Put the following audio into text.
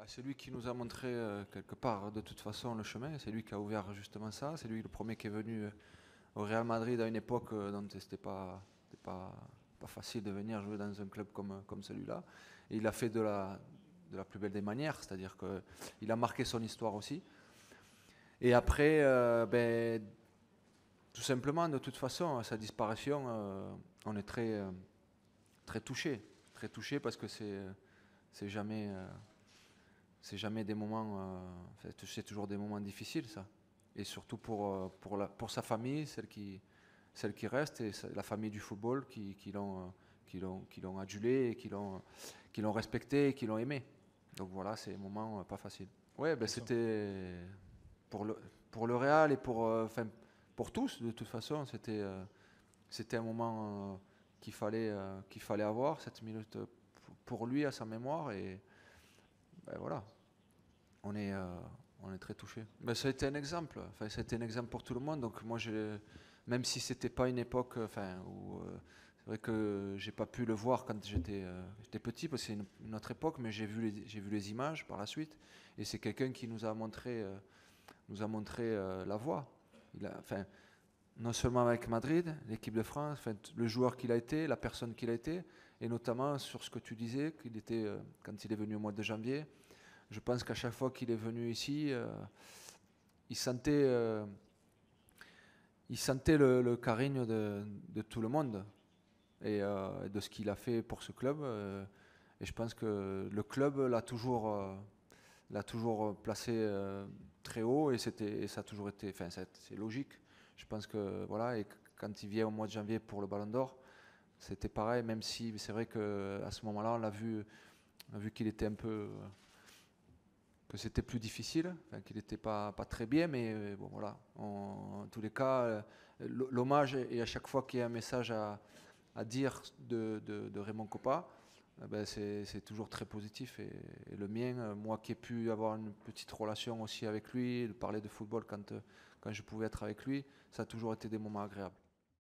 Bah, c'est lui qui nous a montré euh, quelque part hein, de toute façon le chemin, c'est lui qui a ouvert justement ça, c'est lui le premier qui est venu euh, au Real Madrid à une époque euh, dont c'était pas, pas, facile de venir jouer dans un club comme, celui-là. il l'a fait de la, plus belle des manières, c'est-à-dire qu'il a marqué son histoire aussi. Et après, ben, tout simplement, de toute façon, à sa disparition, on est très, très touché. Très touché parce que c'est, c'est jamais c'est jamais des moments, euh, c'est toujours des moments difficiles ça. Et surtout pour, euh, pour, la, pour sa famille, celle qui, celle qui reste, et la famille du football qui, qui l'ont euh, qui l'ont adulé, qui l'ont l'ont respecté, qui l'ont aimé. Donc voilà, c'est un moment pas facile. Ouais, ben c'était pour le pour le Real et pour pour tous de toute façon, c'était c'était un moment qu'il fallait qu'il fallait avoir cette minute pour lui à sa mémoire et ben voilà, on est, euh, on est très touché. Mais ben, ça a été un exemple. Enfin, un exemple pour tout le monde. Donc moi, même si c'était pas une époque, enfin, où euh, c'est vrai que j'ai pas pu le voir quand j'étais euh, petit, parce que c'est une, autre époque, mais j'ai vu les, j'ai vu les images par la suite, et c'est quelqu'un qui nous a montré, nous a montré la voie. Il a, enfin, non seulement avec Madrid, l'équipe de France, le joueur qu'il a été, la personne qu'il a été, et notamment sur ce que tu disais, qu'il était euh, quand il est venu au mois de janvier. Je pense qu'à chaque fois qu'il est venu ici, euh, il sentait, euh, il sentait le, le carigne de, de, tout le monde et de ce qu'il a fait pour ce club. et je pense que le club l'a toujours, l'a toujours placé très haut et, c'était, ça a toujours été, enfin, c'est logique je pense que voilà, et quand il vient au mois de janvier pour le Ballon d'Or, c'était pareil, même si c'est vrai qu'à ce moment-là, on vu, a vu qu'il était un peu. que c'était plus difficile, qu'il n'était pas, pas très bien, mais euh, bon voilà. en tous les cas, euh, l'hommage, et à chaque fois qu'il y a un message à, dire de, de Raymond Coppa, ah ben, c'est toujours très positif. Et, le mien, euh, moi qui ai pu avoir une petite relation aussi avec lui, parler de football quand, euh, quand je pouvais être avec lui, ça a toujours été des moments agréables.